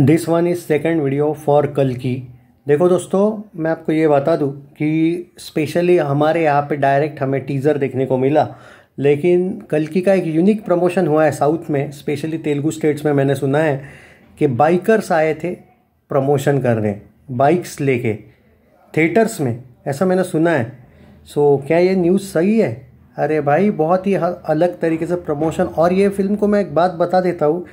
this one is second video for कल की देखो दोस्तों मैं आपको ये बता दूँ कि स्पेशली हमारे यहाँ पे डायरेक्ट हमें टीज़र देखने को मिला लेकिन कल की का एक यूनिक प्रमोशन हुआ है साउथ में स्पेशली तेलुगु स्टेट्स में मैंने सुना है कि बाइकर्स आए थे प्रमोशन करने बाइक्स लेके थिएटर्स में ऐसा मैंने सुना है सो so, क्या ये न्यूज़ सही है अरे भाई बहुत ही अलग तरीके से प्रमोशन और ये फिल्म को मैं एक बात बता देता हूँ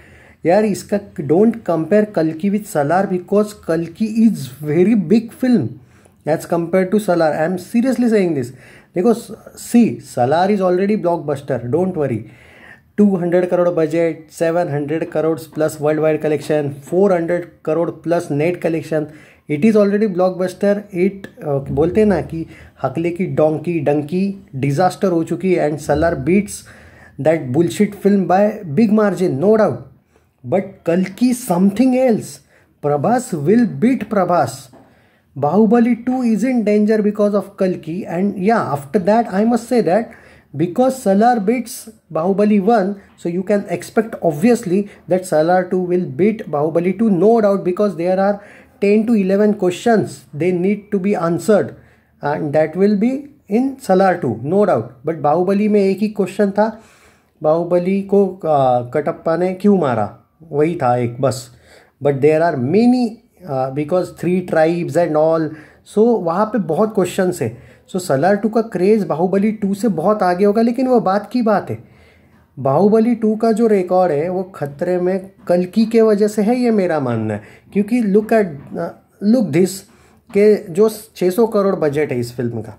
यार इसका don't compare कलकी with Salaar because कल्की is very big film as compare to Salaar I am seriously saying this देखो सी Salaar is already block buster don't worry two hundred crore budget seven hundred crore plus world wide collection four hundred crore plus net collection it is already block buster it बोलते हैं ना कि हकले की donkey Dunki disaster हो चुकी है and Salaar beats that bullshit film bye big margin no doubt but कल की something else Prabhas will beat Prabhas Baahubali two is in danger because of कल की एंड या after that I must say that because Salaar beats Baahubali one so you can expect obviously that Salaar two will beat Baahubali to no doubt because there are ten to eleven question they need to be answered and that will be in Salaar two no doubt but Baahubali में एक ही question था बाहुबली को uh, Kattappa ने क्यों मारा वही था एक बस but there are many because three tribes and all so वहाँ पे बहुत क्वेश्चन है सो सलार टू का क्रेज़ बाहुबली टू से बहुत आगे होगा लेकिन वो बात की बात है बाहुबली टू का जो रिकॉर्ड है वो खतरे में कलकी के वजह से है ये मेरा मानना है क्योंकि लुक एट लुक दिस के जो 600 करोड़ बजट है इस फिल्म का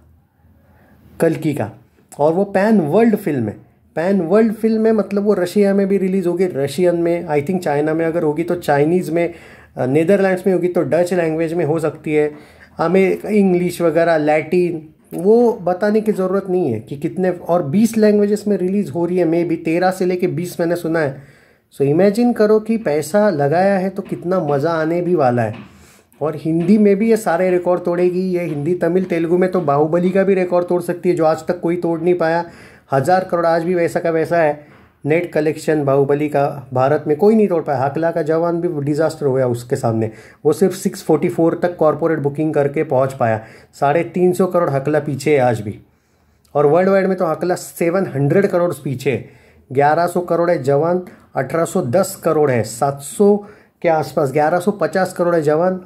कलकी का और वो पैन वर्ल्ड फिल्म है पैन वर्ल्ड फिल्म है मतलब वो रशिया में भी रिलीज़ होगी रशियन में आई थिंक चाइना में अगर होगी तो चाइनीज़ में नीदरलैंड्स uh, में होगी तो डच लैंग्वेज में हो सकती है हमें इंग्लिश वगैरह लैटिन वो बताने की ज़रूरत नहीं है कि कितने और बीस लैंग्वेजेस में रिलीज़ हो रही है मे बी तेरह से लेके बीस मैंने सुना है सो so, इमेजिन करो कि पैसा लगाया है तो कितना मज़ा आने भी वाला है और हिंदी में भी ये सारे रिकॉर्ड तोड़ेगी ये हिंदी तमिल तेलुगु में तो बाहुबली का भी रिकॉर्ड तोड़ सकती है जो आज तक कोई तोड़ नहीं पाया हज़ार करोड़ आज भी वैसा का वैसा है नेट कलेक्शन बाहुबली का भारत में कोई नहीं तोड़ पाया हाकला का जवान भी डिज़ास्टर हो गया उसके सामने वो सिर्फ 644 तक कॉरपोरेट बुकिंग करके पहुंच पाया साढ़े तीन सौ करोड़ हकला पीछे है आज भी और वर्ल्ड वाइड में तो हकला हंड्रेड करोड़ पीछे ग्यारह सौ करोड़ है जवान दस करोड़ है सौ के आसपास पचास करोड़ है जवान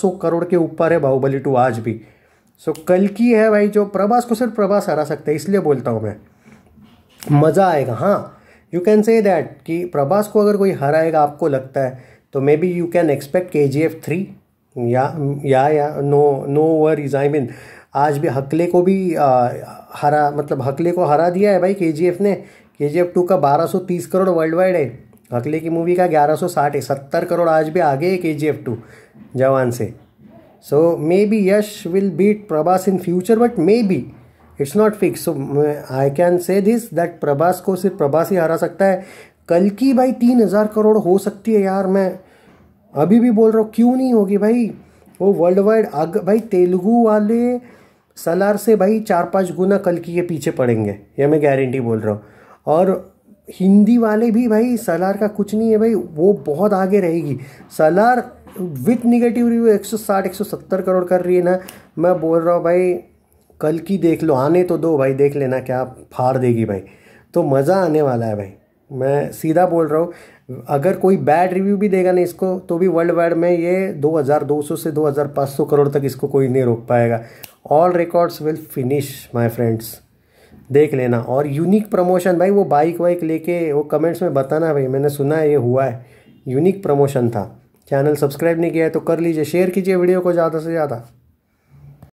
सौ करोड़ के ऊपर है बाहुबली टू आज भी सो कल की है भाई जो प्रभास को सिर्फ प्रभास हरा सकते हैं इसलिए बोलता हूँ मैं मज़ा आएगा हाँ यू कैन से दैट कि प्रभास को अगर कोई हराएगा आपको लगता है तो maybe you can expect K G F three yeah yeah no no over is I mean आज भी हकले को भी आ, हरा मतलब हकले को हरा दिया है भाई के जी एफ ने के जी एफ टू का बारह सौ तीस करोड़ वर्ल्ड वाइड है हकले की मूवी का ग्यारह सौ साठ है सत्तर करोड़ आज भी आगे है के जी एफ टू जवान से so maybe Yash will beat Prabhas in future but maybe it's not fix I can say this that Prabhas को सिर्फ प्रभास ही हरा सकता है कल की भाई तीन हज़ार करोड़ हो सकती है यार मैं अभी भी बोल रहा हूँ क्यों नहीं होगी भाई वो वर्ल्ड वाइड आग भाई तेलुगु वाले सलार से भाई चार पाँच गुना कल की ये पीछे पड़ेंगे ये मैं गारंटी बोल रहा हूँ और हिंदी वाले भी भाई सलार का कुछ नहीं है भाई वो बहुत आगे रहेगी सलार विथ निगेटिव रिव्यू सौ सत्तर करोड़ कर रही है ना मैं बोल रहा हूँ भाई कल की देख लो आने तो दो भाई देख लेना क्या फाड़ देगी भाई तो मज़ा आने वाला है भाई मैं सीधा बोल रहा हूँ अगर कोई बैड रिव्यू भी देगा ना इसको तो भी वर्ल्ड वाइड में ये 2200 से 2500 करोड़ तक इसको कोई नहीं रोक पाएगा all records will finish my friends देख लेना और यूनिक प्रमोशन भाई वो बाइक वाइक लेके वो कमेंट्स में बताना भाई मैंने सुना है ये हुआ है यूनिक प्रमोशन था चैनल सब्सक्राइब नहीं किया है तो कर लीजिए शेयर कीजिए वीडियो को ज़्यादा से ज़्यादा